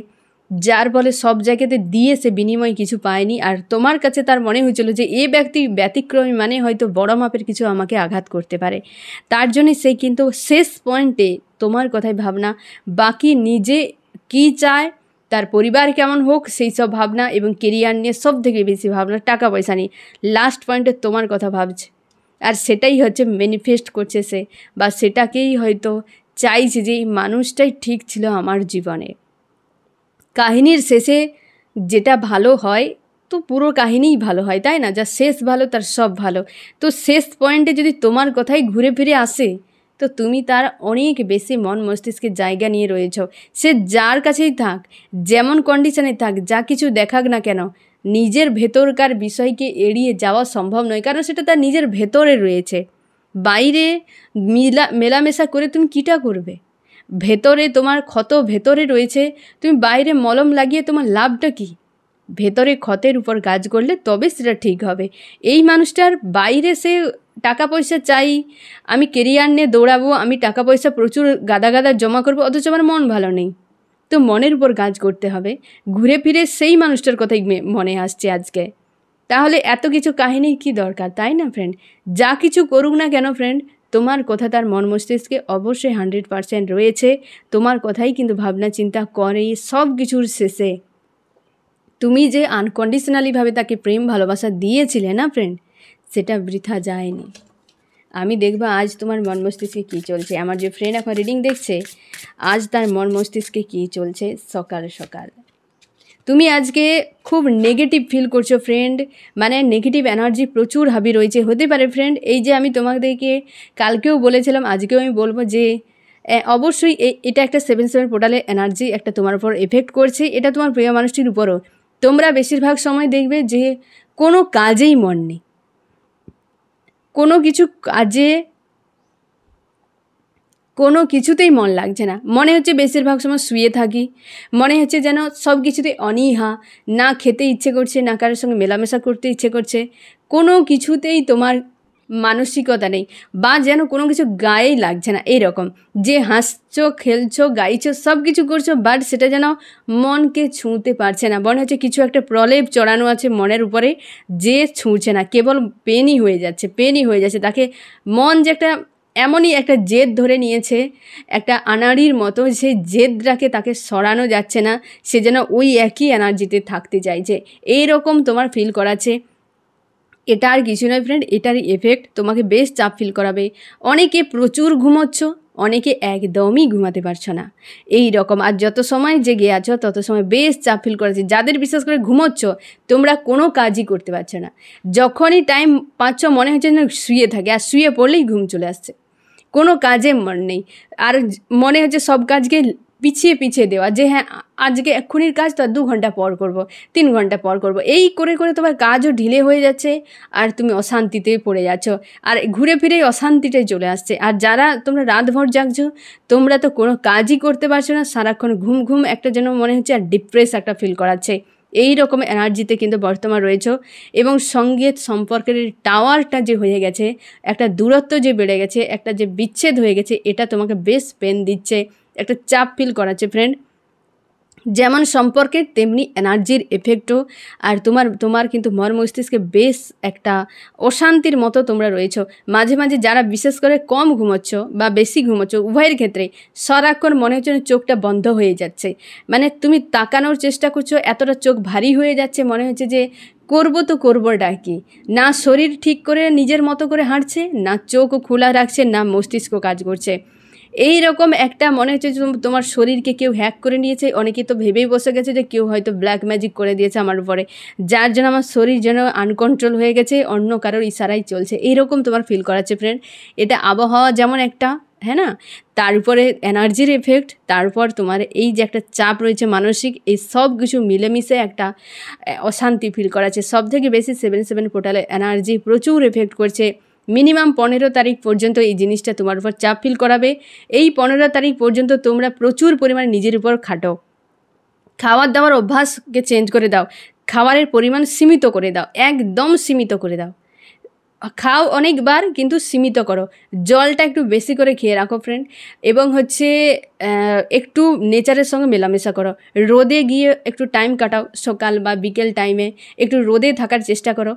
যার ফলে সব জায়গাতে দিয়ে সে বিনিময় কিছু পায়নি আর তোমার কাছে তার মনে হয়েছিল যে এ ব্যক্তি ব্যতিক্রমী মানে হয়তো বড় মাপের কিছু আমাকে আঘাত করতে পারে তার জন্যে সে কিন্তু শেষ পয়েন্টে তোমার কথাই ভাবনা বাকি নিজে কি চায় তার পরিবার কেমন হোক সেই সব ভাবনা এবং কেরিয়ার নিয়ে সব থেকে বেশি ভাবনা টাকা পয়সা নিয়ে লাস্ট পয়েন্টে তোমার কথা ভাবছে আর সেটাই হচ্ছে ম্যানিফেস্ট করছে সে বা সেটাকেই হয়তো চাইছে যে এই মানুষটাই ঠিক ছিল আমার জীবনে কাহিনীর শেষে যেটা ভালো হয় তো পুরো কাহিনীই ভালো হয় তাই না যা শেষ ভালো তার সব ভালো তো শেষ পয়েন্টে যদি তোমার কথাই ঘুরে ফিরে আসে তো তুমি তার অনেক বেশি মন মস্তিষ্কের জায়গা নিয়ে রয়েছ সে যার কাছেই থাক যেমন কন্ডিশনে থাক যা কিছু দেখাক না কেন নিজের ভেতরকার বিষয়কে এড়িয়ে যাওয়া সম্ভব নয় কারণ সেটা তার নিজের ভেতরে রয়েছে বাইরে মিলা মেলামেশা করে তুমি কীটা করবে ভেতরে তোমার ক্ষত ভেতরে রয়েছে তুমি বাইরে মলম লাগিয়ে তোমার লাভটা কী ভেতরে ক্ষতের উপর কাজ করলে তবে সেটা ঠিক হবে এই মানুষটার বাইরে সে টাকা পয়সা চাই আমি কেরিয়ার নিয়ে দৌড়াবো আমি টাকা পয়সা প্রচুর গাদা গাদা জমা করবো অথচ আমার মন ভালো নেই তো মনের উপর কাজ করতে হবে ঘুরে ফিরে সেই মানুষটার কথাই মনে আসছে আজকে তাহলে এত কিছু কাহিনী কি দরকার তাই না ফ্রেন্ড যা কিছু করুক না কেন ফ্রেন্ড তোমার কথা তার মন মস্তিষ্কে অবশ্যই হান্ড্রেড পার্সেন্ট রয়েছে তোমার কথাই কিন্তু ভাবনা চিন্তা করে সব কিছুর শেষে তুমি যে আনকন্ডিশনালিভাবে তাকে প্রেম ভালোবাসা দিয়েছিলে না ফ্রেন্ড সেটা বৃথা যায়নি আমি দেখব আজ তোমার মন মস্তিষ্কে কী চলছে আমার যে ফ্রেন্ড এখন রিডিং দেখছে আজ তার মন মস্তিষ্কে কী চলছে সকাল সকাল তুমি আজকে খুব নেগেটিভ ফিল করছো ফ্রেন্ড মানে নেগেটিভ এনার্জি প্রচুর হাবি রয়েছে হতে পারে ফ্রেন্ড এই যে আমি তোমাদেরকে কালকেও বলেছিলাম আজকেও আমি বলবো যে অবশ্যই এটা একটা সেভেন সেভেন পোর্টালে এনার্জি একটা তোমার উপর এফেক্ট করছে এটা তোমার প্রিয় মানুষটির উপরও তোমরা বেশিরভাগ সময় দেখবে যে কোনো কাজেই মন নেই কোনো কিছু কাজে কোনো কিছুতেই মন লাগছে না মনে হচ্ছে বেশিরভাগ সময় শুয়ে থাকি মনে হচ্ছে যেন সব কিছুতে অনীহা না খেতে ইচ্ছে করছে না কারোর সঙ্গে মেলামেশা করতে ইচ্ছে করছে কোনো কিছুতেই তোমার মানসিকতা নেই বা যেন কোনো কিছু গায়েই লাগছে না এইরকম যে হাসছো খেলছো গাইছো সব কিছু করছো বাট সেটা যেন মনকে ছুঁতে পারছে না মনে হচ্ছে কিছু একটা প্রলেপ চড়ানো আছে মনের উপরে যে ছুঁছে না কেবল পেনই হয়ে যাচ্ছে পেনই হয়ে যাচ্ছে তাকে মন যে একটা এমনই একটা জেদ ধরে নিয়েছে একটা আনাড়ির মতো সেই জেদটাকে তাকে সরানো যাচ্ছে না সে যেন ওই একই এনার্জিতে থাকতে চাইছে এই রকম তোমার ফিল করাচ্ছে এটা আর কিছু নয় ফ্রেন্ড এটার এফেক্ট তোমাকে বেশ চাপ ফিল করাবে অনেকে প্রচুর ঘুমোচ্ছ অনেকে একদমই ঘুমাতে পারছো না এই রকম আর যত সময় জেগে আছো তত সময় বেশ চাপ ফিল করেছে যাদের বিশেষ করে ঘুমোচ্ছ তোমরা কোনো কাজই করতে পারছো না যখনই টাইম পাচ্ছ মনে হচ্ছে যেন শুয়ে থাকে আর শুয়ে পড়লেই ঘুম চলে আসছে কোনো কাজে মন নেই আর মনে হচ্ছে সব কাজকে পিছিয়ে পিছিয়ে দেওয়া যে হ্যাঁ আজকে এক্ষুনির কাজ তো দু ঘন্টা পর করব তিন ঘন্টা পর করব এই করে করে তোমার কাজও ঢিলে হয়ে যাচ্ছে আর তুমি অশান্তিতেই পড়ে যাচ্ছ আর ঘুরে ফিরেই অশান্তিটাই চলে আসছে আর যারা তোমরা রাতভর জাগছো তোমরা তো কোনো কাজই করতে পারছো না সারাক্ষণ ঘুম ঘুম একটা যেন মনে হচ্ছে আর ডিপ্রেস একটা ফিল করাচ্ছে এই রকম এনার্জিতে কিন্তু বর্তমান রয়েছে এবং সঙ্গীত সম্পর্কের টাওয়ারটা যে হয়ে গেছে একটা দূরত্ব যে বেড়ে গেছে একটা যে বিচ্ছেদ হয়ে গেছে এটা তোমাকে বেশ পেন দিচ্ছে একটা চাপ ফিল করাচ্ছে ফ্রেন্ড যেমন সম্পর্কে তেমনি এনার্জির এফেক্টও আর তোমার তোমার কিন্তু মন মস্তিষ্কে বেশ একটা অশান্তির মতো তোমরা রয়েছ মাঝে মাঝে যারা বিশেষ করে কম ঘুমোচ্ছ বা বেশি ঘুমোচ্ছ উভয়ের ক্ষেত্রে সরাক্ষর মনে হচ্ছে চোখটা বন্ধ হয়ে যাচ্ছে মানে তুমি তাকানোর চেষ্টা করছো এতটা চোখ ভারী হয়ে যাচ্ছে মনে হচ্ছে যে করবো তো করবোটা ডাকি না শরীর ঠিক করে নিজের মতো করে হাঁটছে না চোখ খোলা রাখছে না মস্তিষ্ক কাজ করছে এই রকম একটা মনে হচ্ছে যে তোমার শরীরকে কেউ হ্যাক করে নিয়েছে অনেকেই তো ভেবেই বসে গেছে যে কেউ হয়তো ব্ল্যাক ম্যাজিক করে দিয়েছে আমার উপরে যার জন্য আমার শরীর যেন আনকন্ট্রোল হয়ে গেছে অন্য কারোর ইশারাই চলছে এইরকম তোমার ফিল করাচ্ছে ফ্রেন্ড এটা আবহাওয়া যেমন একটা হ্যাঁ না তারপরে এনার্জির এফেক্ট তারপর তোমার এই যে একটা চাপ রয়েছে মানসিক এই সব কিছু মিলেমিশে একটা অশান্তি ফিল করাচ্ছে সব থেকে বেশি সেভেন সেভেন পোর্টালে এনার্জি প্রচুর এফেক্ট করছে মিনিমাম পনেরো তারিখ পর্যন্ত এই জিনিসটা তোমার উপর চাপ ফিল করাবে এই পনেরো তারিখ পর্যন্ত তোমরা প্রচুর পরিমাণে নিজের উপর খাটো খাওয়ার দাওয়ার অভ্যাসকে চেঞ্জ করে দাও খাবারের পরিমাণ সীমিত করে দাও একদম সীমিত করে দাও খাও অনেকবার কিন্তু সীমিত করো জলটা একটু বেশি করে খেয়ে রাখো ফ্রেন্ড এবং হচ্ছে একটু নেচারের সঙ্গে মেলামেশা করো রোদে গিয়ে একটু টাইম কাটাও সকাল বা বিকেল টাইমে একটু রোদে থাকার চেষ্টা করো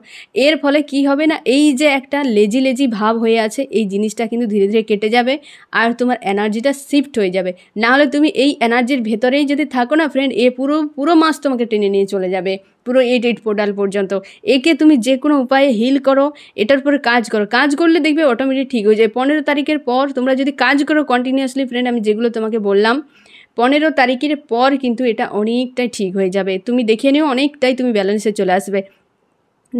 এর ফলে কি হবে না এই যে একটা লেজি লেজি ভাব হয়ে আছে এই জিনিসটা কিন্তু ধীরে ধীরে কেটে যাবে আর তোমার এনার্জিটা শিফট হয়ে যাবে নাহলে তুমি এই এনার্জির ভেতরেই যদি থাকো না ফ্রেন্ড এ পুরো পুরো মাস তোমাকে টেনে নিয়ে চলে যাবে পুরো এইট এইট পোর্টাল পর্যন্ত একে তুমি যে কোনো উপায়ে হিল করো এটার পরে কাজ করো কাজ করলে দেখবে অটোমেটিক ঠিক হয়ে যায় পনেরো তারিখের পর তোমরা যদি কাজ করো কন্টিনিউয়াসলি ফ্রেন্ড আমি যেগুলো তোমাকে বললাম পনেরো তারিখের পর কিন্তু এটা অনেকটাই ঠিক হয়ে যাবে তুমি দেখে নিও অনেকটাই তুমি ব্যালেন্সে চলে আসবে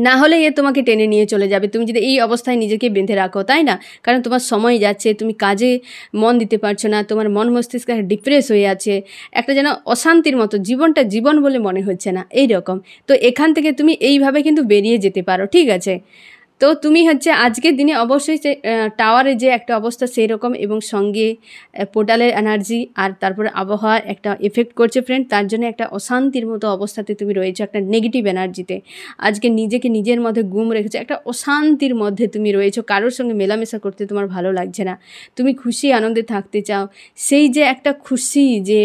না হলে এ তোমাকে টেনে নিয়ে চলে যাবে তুমি যদি এই অবস্থায় নিজেকে বেঁধে রাখো তাই না কারণ তোমার সময় যাচ্ছে তুমি কাজে মন দিতে পারছো না তোমার মন মস্তিষ্ক ডিপ্রেস হয়ে আছে একটা যেন অশান্তির মতো জীবনটা জীবন বলে মনে হচ্ছে না এই রকম তো এখান থেকে তুমি এইভাবে কিন্তু বেরিয়ে যেতে পারো ঠিক আছে তো তুমি হচ্ছে আজকের দিনে অবশ্যই টাওয়ারে যে একটা অবস্থা সেই রকম এবং সঙ্গে পোর্টালের এনার্জি আর তারপরে আবহাওয়ার একটা এফেক্ট করছে ফ্রেন্ড তার জন্য একটা অশান্তির মতো অবস্থাতে তুমি রয়েছো একটা নেগেটিভ এনার্জিতে আজকে নিজেকে নিজের মধ্যে গুম রেখেছো একটা অশান্তির মধ্যে তুমি রয়েছো কারোর সঙ্গে মেলামেশা করতে তোমার ভালো লাগছে না তুমি খুশি আনন্দে থাকতে চাও সেই যে একটা খুশি যে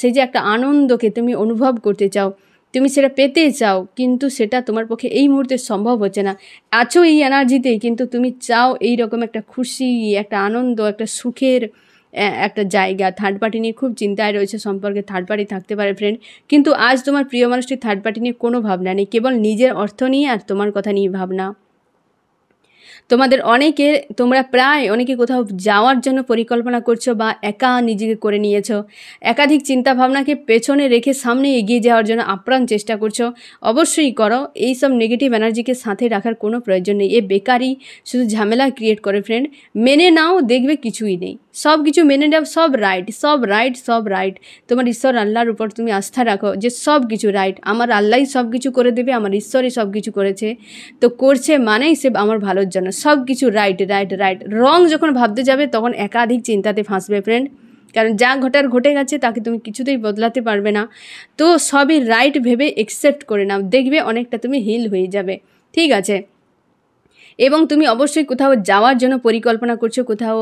সেই যে একটা আনন্দকে তুমি অনুভব করতে চাও তুমি সেটা পেতে চাও কিন্তু সেটা তোমার পক্ষে এই মুহূর্তে সম্ভব হচ্ছে না আছো এই এনার্জিতেই কিন্তু তুমি চাও এই রকম একটা খুশি একটা আনন্দ একটা সুখের একটা জায়গা থার্ড পার্টি নিয়ে খুব চিন্তায় রয়েছে সম্পর্কে থার্ড পার্টি থাকতে পারে ফ্রেন্ড কিন্তু আজ তোমার প্রিয় মানুষটি থার্ড পার্টি নিয়ে কোনো ভাবনা নেই কেবল নিজের অর্থ নিয়ে আর তোমার কথা নিয়ে ভাবনা তোমাদের অনেকে তোমরা প্রায় অনেকে কোথাও যাওয়ার জন্য পরিকল্পনা করছো বা একা নিজেকে করে নিয়েছো একাধিক চিন্তাভাবনাকে পেছনে রেখে সামনে এগিয়ে যাওয়ার জন্য আপ্রাণ চেষ্টা করছো অবশ্যই করো এই সব নেগেটিভ এনার্জিকে সাথে রাখার কোনো প্রয়োজন নেই এ বেকারই শুধু ঝামেলা ক্রিয়েট করে ফ্রেন্ড মেনে নাও দেখবে কিছুই নেই সব কিছু মেনে নেওয়া সব রাইট সব রাইট সব রাইট তোমার ঈশ্বর আল্লাহর উপর তুমি আস্থা রাখো যে সব কিছু রাইট আমার আল্লাহই সব কিছু করে দেবে আমার ঈশ্বরই সব কিছু করেছে তো করছে মানেই সে আমার ভালোর জন্য সব কিছু রাইট রাইট রাইট রং যখন ভাবতে যাবে তখন একাধিক চিন্তাতে ফাঁসবে ফ্রেন্ড কারণ যা ঘটার ঘটে গেছে তাকে তুমি কিছুতেই বদলাতে পারবে না তো সবই রাইট ভেবে একসেপ্ট করে নাও দেখবে অনেকটা তুমি হিল হয়ে যাবে ঠিক আছে এবং তুমি অবশ্যই কোথাও যাওয়ার জন্য পরিকল্পনা করছো কোথাও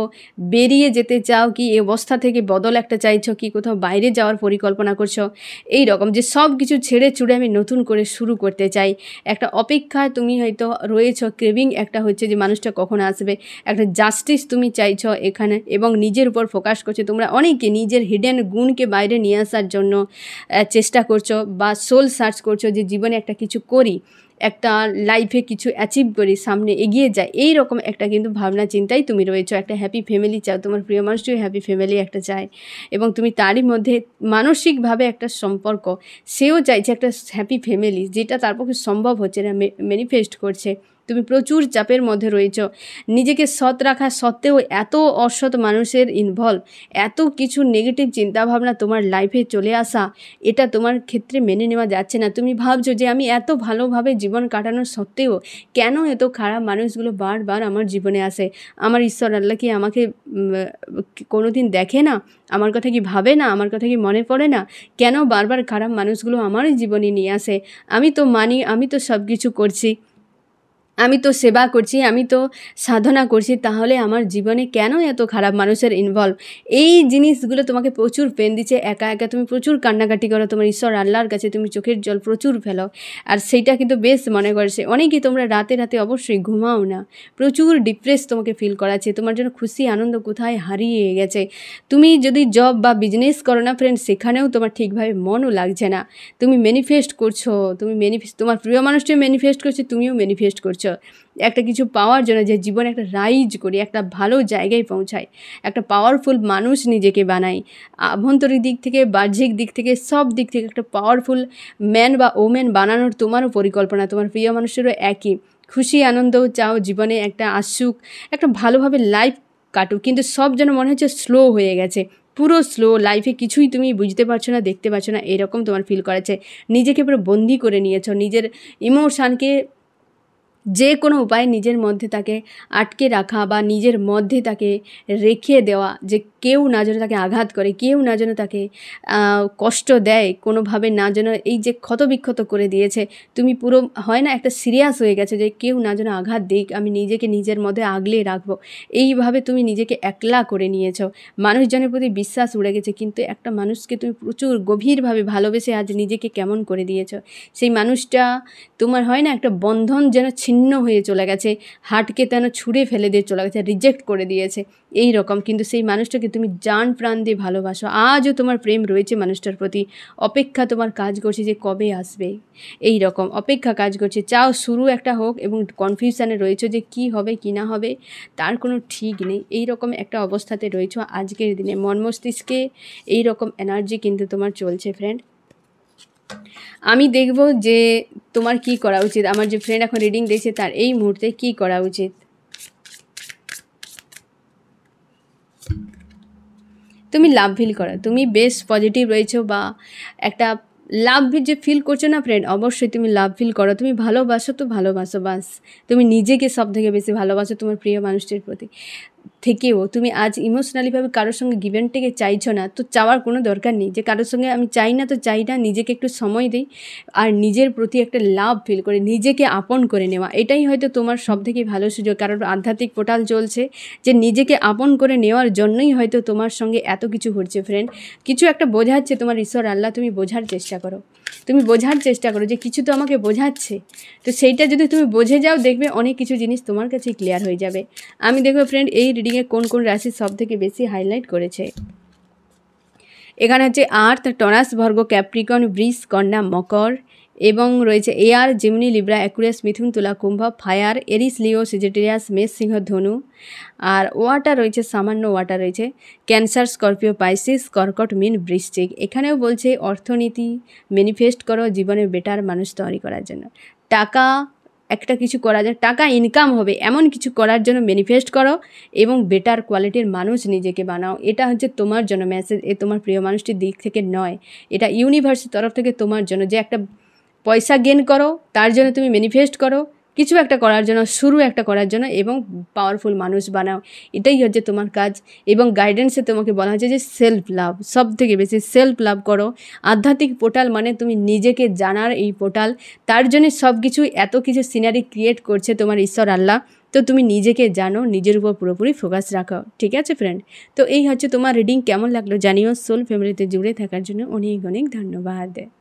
বেরিয়ে যেতে চাও কি এই অবস্থা থেকে বদল একটা চাইছো কি কোথাও বাইরে যাওয়ার পরিকল্পনা করছো এই রকম যে সব কিছু ছেড়ে চুড়ে আমি নতুন করে শুরু করতে চাই একটা অপেক্ষায় তুমি হয়তো রয়েছ ক্রেভিং একটা হচ্ছে যে মানুষটা কখন আসবে একটা জাস্টিস তুমি চাইছ এখানে এবং নিজের উপর ফোকাস করছো তোমরা অনেকে নিজের হিডেন গুণকে বাইরে নিয়ে আসার জন্য চেষ্টা করছো বা সোল সার্চ করছো যে জীবনে একটা কিছু করি একটা লাইফে কিছু অ্যাচিভ করি সামনে এগিয়ে যায় এই রকম একটা কিন্তু ভাবনা চিন্তাই তুমি রয়েছো একটা হ্যাপি ফ্যামিলি চাও তোমার প্রিয় মানুষটিও হ্যাপি ফ্যামিলি একটা চায় এবং তুমি তারই মধ্যে মানসিকভাবে একটা সম্পর্ক সেও চাইছে একটা হ্যাপি ফ্যামিলি যেটা তার পক্ষে সম্ভব হচ্ছে না ম্যানিফেস্ট করছে তুমি প্রচুর চাপের মধ্যে রয়েছ নিজেকে সৎ রাখা সত্ত্বেও এত অসৎ মানুষের ইনভলভ এত কিছু নেগেটিভ চিন্তাভাবনা তোমার লাইফে চলে আসা এটা তোমার ক্ষেত্রে মেনে নেওয়া যাচ্ছে না তুমি ভাবছো যে আমি এত ভালোভাবে জীবন কাটানো সত্ত্বেও কেন এত খারাপ মানুষগুলো বারবার আমার জীবনে আসে আমার ঈশ্বর আল্লাহ কি আমাকে কোনো দিন দেখে না আমার কথা কি ভাবে না আমার কথা কি মনে পড়ে না কেন বারবার খারাপ মানুষগুলো আমারই জীবনে নিয়ে আসে আমি তো মানি আমি তো সব কিছু করছি আমি তো সেবা করছি আমি তো সাধনা করছি তাহলে আমার জীবনে কেন এত খারাপ মানুষের ইনভলভ এই জিনিসগুলো তোমাকে প্রচুর পেন দিচ্ছে একা একা তুমি প্রচুর কান্নাকাটি করো তোমার ঈশ্বর আল্লাহর কাছে তুমি চোখের জল প্রচুর ফেলো আর সেইটা কিন্তু বেশ মনে করছে অনেকেই তোমরা রাতে রাতে অবশ্যই ঘুমাও না প্রচুর ডিপ্রেস তোমাকে ফিল করাচ্ছে তোমার জন্য খুশি আনন্দ কোথায় হারিয়ে গেছে তুমি যদি জব বা বিজনেস করো না ফ্রেন্ড সেখানেও তোমার ঠিকভাবে মনও লাগছে না তুমি ম্যানিফেস্ট করছো তুমি ম্যানিফেস্ট তোমার প্রিয় মানুষটিও ম্যানিফেস্ট করছে তুমিও ম্যানিফেস্ট করছো একটা কিছু পাওয়ার জন্য যে জীবনে একটা রাইজ করি একটা ভালো জায়গায় পৌঁছাই একটা পাওয়ারফুল মানুষ নিজেকে বানাই আভ্যন্তরীণ দিক থেকে বাহ্যিক দিক থেকে সব দিক থেকে একটা পাওয়ারফুল ম্যান বা ওম্যান বানানোর তোমারও পরিকল্পনা তোমার প্রিয় মানুষেরও একই খুশি আনন্দ চাও জীবনে একটা আসুক একটা ভালোভাবে লাইফ কাটুক কিন্তু সব যেন মনে হচ্ছে স্লো হয়ে গেছে পুরো স্লো লাইফে কিছুই তুমি বুঝতে পারছো না দেখতে পাচ্ছ না এরকম তোমার ফিল করেছে নিজেকে পুরো বন্দি করে নিয়েছ নিজের ইমোশানকে যে কোনো উপায়ে নিজের মধ্যে তাকে আটকে রাখা বা নিজের মধ্যে তাকে রেখে দেওয়া যে কেউ না যেন তাকে আঘাত করে কেউ না যেন তাকে কষ্ট দেয় কোনোভাবে না যেন এই যে ক্ষতবিক্ষত করে দিয়েছে তুমি পুরো হয় না একটা সিরিয়াস হয়ে গেছে যে কেউ না যেন আঘাত দিক আমি নিজেকে নিজের মধ্যে আগলে রাখবো এইভাবে তুমি নিজেকে একলা করে নিয়েছ মানুষজনের প্রতি বিশ্বাস উড়ে গেছে কিন্তু একটা মানুষকে তুমি প্রচুর গভীরভাবে ভালোবেসে আজ নিজেকে কেমন করে দিয়েছ সেই মানুষটা তোমার হয় না একটা বন্ধন যেন ছিন্ন ছিন্ন হয়ে চলে গেছে হাটকে তেন ছুঁড়ে ফেলে দিয়ে চলে গেছে রিজেক্ট করে দিয়েছে এই রকম কিন্তু সেই মানুষটাকে তুমি জান প্রাণ দিয়ে ভালোবাসো আজও তোমার প্রেম রয়েছে মানুষটার প্রতি অপেক্ষা তোমার কাজ করছে যে কবে আসবে এই রকম অপেক্ষা কাজ করছে চাও শুরু একটা হোক এবং কনফিউশানে রয়েছে যে কি হবে কি না হবে তার কোনো ঠিক নেই এই রকম একটা অবস্থাতে রয়েছ আজকের দিনে মন মস্তিষ্কে এই রকম এনার্জি কিন্তু তোমার চলছে ফ্রেন্ড আমি দেখব যে তোমার কি করা উচিত আমার যে ফ্রেন্ড এখন রিডিং দিয়েছে তার এই মুহূর্তে কি করা উচিত তুমি লাভ ফিল করো তুমি বেশ পজিটিভ রয়েছো বা একটা লাভ যে ফিল করছো না ফ্রেন্ড অবশ্যই তুমি লাভ ফিল করো তুমি ভালোবাসো তো ভালোবাসো বাস তুমি নিজেকে সব থেকে বেশি ভালোবাসো তোমার প্রিয় মানুষটির প্রতি থেকেও তুমি আজ ইমোশনালিভাবে কারোর সঙ্গে গিভেনটাকে চাইছো না তো চাওয়ার কোনো দরকার নেই যে কারোর সঙ্গে আমি চাই না তো চাই না নিজেকে একটু সময় দিই আর নিজের প্রতি একটা লাভ ফিল করে নিজেকে আপন করে নেওয়া এটাই হয়তো তোমার সব থেকে ভালো সুযোগ কারোর আধ্যাত্মিক পোর্টাল চলছে যে নিজেকে আপন করে নেওয়ার জন্যই হয়তো তোমার সঙ্গে এত কিছু হচ্ছে ফ্রেন্ড কিছু একটা বোঝাচ্ছে তোমার ঈশ্বর আল্লাহ তুমি বোঝার চেষ্টা করো তুমি বোঝার চেষ্টা করো যে কিছু তো আমাকে বোঝাচ্ছে তো সেইটা যদি তুমি বোঝে যাও দেখবে অনেক কিছু জিনিস তোমার কাছে ক্লিয়ার হয়ে যাবে আমি দেখবো ফ্রেন্ড এই রিডিংয়ে কোন কোন রাশি সবথেকে বেশি হাইলাইট করেছে এখানে হচ্ছে আর্থ টনাস ভর্গ ক্যাপ্রিকন ব্রিস কন্যা মকর এবং রয়েছে এয়ার জিমনি লিব্রা অ্যাকুরিয়াস মিথুন তুলা কুম্ভ ফায়ার এরিস লিও সিজেটেরিয়াস মেষ সিংহ ধনু আর ওয়াটার রয়েছে সামান্য ওয়াটার রয়েছে ক্যান্সার স্করপিও পাইসিস কর্কট মিন বৃশ্চিক এখানেও বলছে অর্থনীতি ম্যানিফেস্ট করো জীবনে বেটার মানুষ তৈরি করার জন্য টাকা একটা কিছু করা যায় টাকা ইনকাম হবে এমন কিছু করার জন্য ম্যানিফেস্ট করো এবং বেটার কোয়ালিটির মানুষ নিজেকে বানাও এটা হচ্ছে তোমার জন্য মেসেজ এ তোমার প্রিয় মানুষটির দিক থেকে নয় এটা ইউনিভার্সের তরফ থেকে তোমার জন্য যে একটা পয়সা গেন করো তার জন্য তুমি ম্যানিফেস্ট করো কিছু একটা করার জন্য শুরু একটা করার জন্য এবং পাওয়ারফুল মানুষ বানাও এটাই হচ্ছে তোমার কাজ এবং গাইডেন্সে তোমাকে বলা হচ্ছে যে সেলফ লাভ সব থেকে বেশি সেলফ লাভ করো আধ্যাত্মিক পোর্টাল মানে তুমি নিজেকে জানার এই পোর্টাল তার জন্য সব কিছু এত কিছু সিনারি ক্রিয়েট করছে তোমার ঈশ্বর আল্লাহ তো তুমি নিজেকে জানো নিজের উপর পুরোপুরি ফোকাস রাখো ঠিক আছে ফ্রেন্ড তো এই হচ্ছে তোমার রিডিং কেমন লাগলো জানিও সোল ফ্যামিলিতে জুড়ে থাকার জন্য অনেক অনেক ধন্যবাদ